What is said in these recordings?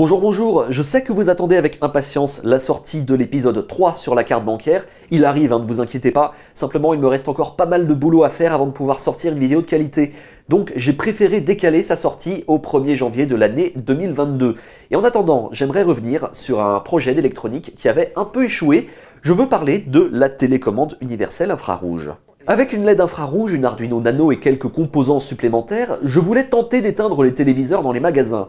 Bonjour, bonjour, je sais que vous attendez avec impatience la sortie de l'épisode 3 sur la carte bancaire. Il arrive, hein, ne vous inquiétez pas, simplement il me reste encore pas mal de boulot à faire avant de pouvoir sortir une vidéo de qualité. Donc j'ai préféré décaler sa sortie au 1er janvier de l'année 2022. Et en attendant, j'aimerais revenir sur un projet d'électronique qui avait un peu échoué. Je veux parler de la télécommande universelle infrarouge. Avec une LED infrarouge, une Arduino Nano et quelques composants supplémentaires, je voulais tenter d'éteindre les téléviseurs dans les magasins.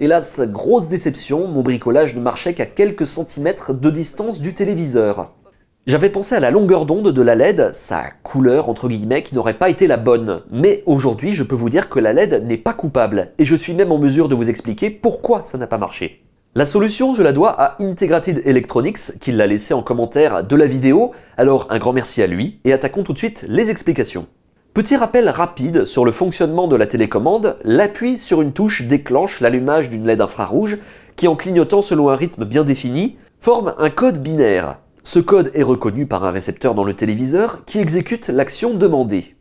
Hélas, grosse déception, mon bricolage ne marchait qu'à quelques centimètres de distance du téléviseur. J'avais pensé à la longueur d'onde de la LED, sa couleur entre guillemets qui n'aurait pas été la bonne. Mais aujourd'hui, je peux vous dire que la LED n'est pas coupable, et je suis même en mesure de vous expliquer pourquoi ça n'a pas marché. La solution, je la dois à Integrated Electronics, qui l'a laissé en commentaire de la vidéo, alors un grand merci à lui, et attaquons tout de suite les explications. Petit rappel rapide sur le fonctionnement de la télécommande, l'appui sur une touche déclenche l'allumage d'une LED infrarouge qui en clignotant selon un rythme bien défini forme un code binaire. Ce code est reconnu par un récepteur dans le téléviseur qui exécute l'action demandée.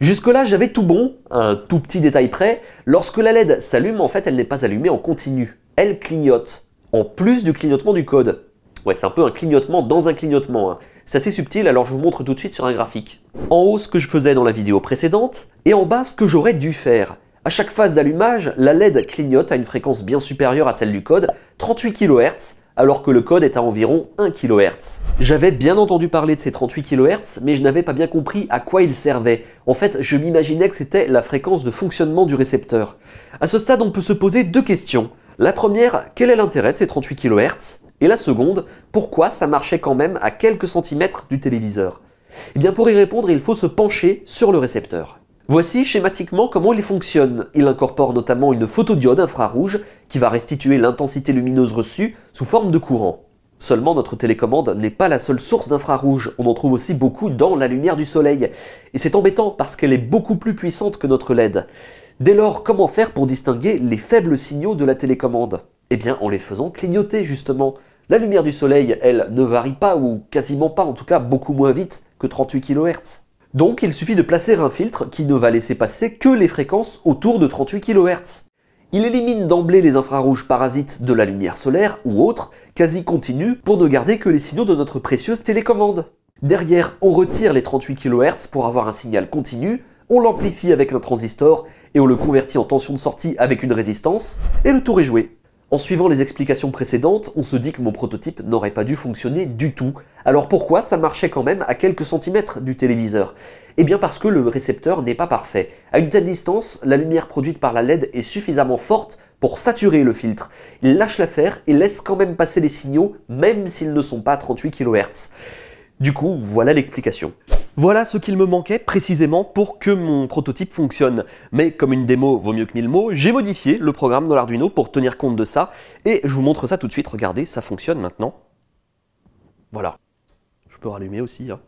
Jusque-là, j'avais tout bon, un tout petit détail près, lorsque la LED s'allume, en fait, elle n'est pas allumée en continu, elle clignote, en plus du clignotement du code. Ouais, c'est un peu un clignotement dans un clignotement. Hein. C'est assez subtil, alors je vous montre tout de suite sur un graphique. En haut, ce que je faisais dans la vidéo précédente, et en bas, ce que j'aurais dû faire. À chaque phase d'allumage, la LED clignote à une fréquence bien supérieure à celle du code, 38 kHz, alors que le code est à environ 1 kHz. J'avais bien entendu parler de ces 38 kHz, mais je n'avais pas bien compris à quoi ils servaient. En fait, je m'imaginais que c'était la fréquence de fonctionnement du récepteur. À ce stade, on peut se poser deux questions. La première, quel est l'intérêt de ces 38 kHz et la seconde, pourquoi ça marchait quand même à quelques centimètres du téléviseur Eh bien pour y répondre, il faut se pencher sur le récepteur. Voici schématiquement comment il fonctionne. Il incorpore notamment une photodiode infrarouge qui va restituer l'intensité lumineuse reçue sous forme de courant. Seulement, notre télécommande n'est pas la seule source d'infrarouge, on en trouve aussi beaucoup dans la lumière du soleil. Et c'est embêtant parce qu'elle est beaucoup plus puissante que notre LED. Dès lors, comment faire pour distinguer les faibles signaux de la télécommande eh bien, en les faisant clignoter, justement. La lumière du soleil, elle, ne varie pas, ou quasiment pas, en tout cas beaucoup moins vite que 38 kHz. Donc, il suffit de placer un filtre qui ne va laisser passer que les fréquences autour de 38 kHz. Il élimine d'emblée les infrarouges parasites de la lumière solaire ou autre, quasi continue, pour ne garder que les signaux de notre précieuse télécommande. Derrière, on retire les 38 kHz pour avoir un signal continu, on l'amplifie avec un transistor et on le convertit en tension de sortie avec une résistance, et le tour est joué. En suivant les explications précédentes, on se dit que mon prototype n'aurait pas dû fonctionner du tout. Alors pourquoi ça marchait quand même à quelques centimètres du téléviseur Eh bien parce que le récepteur n'est pas parfait. À une telle distance, la lumière produite par la LED est suffisamment forte pour saturer le filtre. Il lâche l'affaire et laisse quand même passer les signaux, même s'ils ne sont pas à 38 kHz. Du coup, voilà l'explication. Voilà ce qu'il me manquait précisément pour que mon prototype fonctionne. Mais comme une démo vaut mieux que mille mots, j'ai modifié le programme dans l'Arduino pour tenir compte de ça, et je vous montre ça tout de suite, regardez, ça fonctionne maintenant. Voilà. Je peux rallumer aussi. Hein.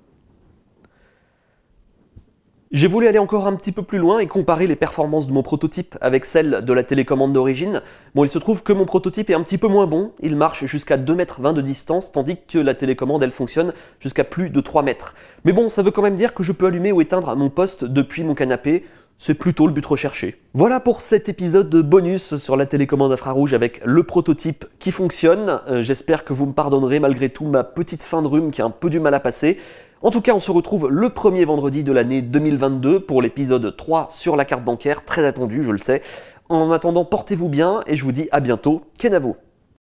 J'ai voulu aller encore un petit peu plus loin et comparer les performances de mon prototype avec celles de la télécommande d'origine. Bon, il se trouve que mon prototype est un petit peu moins bon, il marche jusqu'à 2,20 m de distance, tandis que la télécommande, elle fonctionne jusqu'à plus de 3 mètres. Mais bon, ça veut quand même dire que je peux allumer ou éteindre mon poste depuis mon canapé, c'est plutôt le but recherché. Voilà pour cet épisode de bonus sur la télécommande infrarouge avec le prototype qui fonctionne. Euh, j'espère que vous me pardonnerez malgré tout ma petite fin de rhume qui a un peu du mal à passer. En tout cas, on se retrouve le premier vendredi de l'année 2022 pour l'épisode 3 sur la carte bancaire, très attendu, je le sais. En attendant, portez-vous bien et je vous dis à bientôt. Kenavo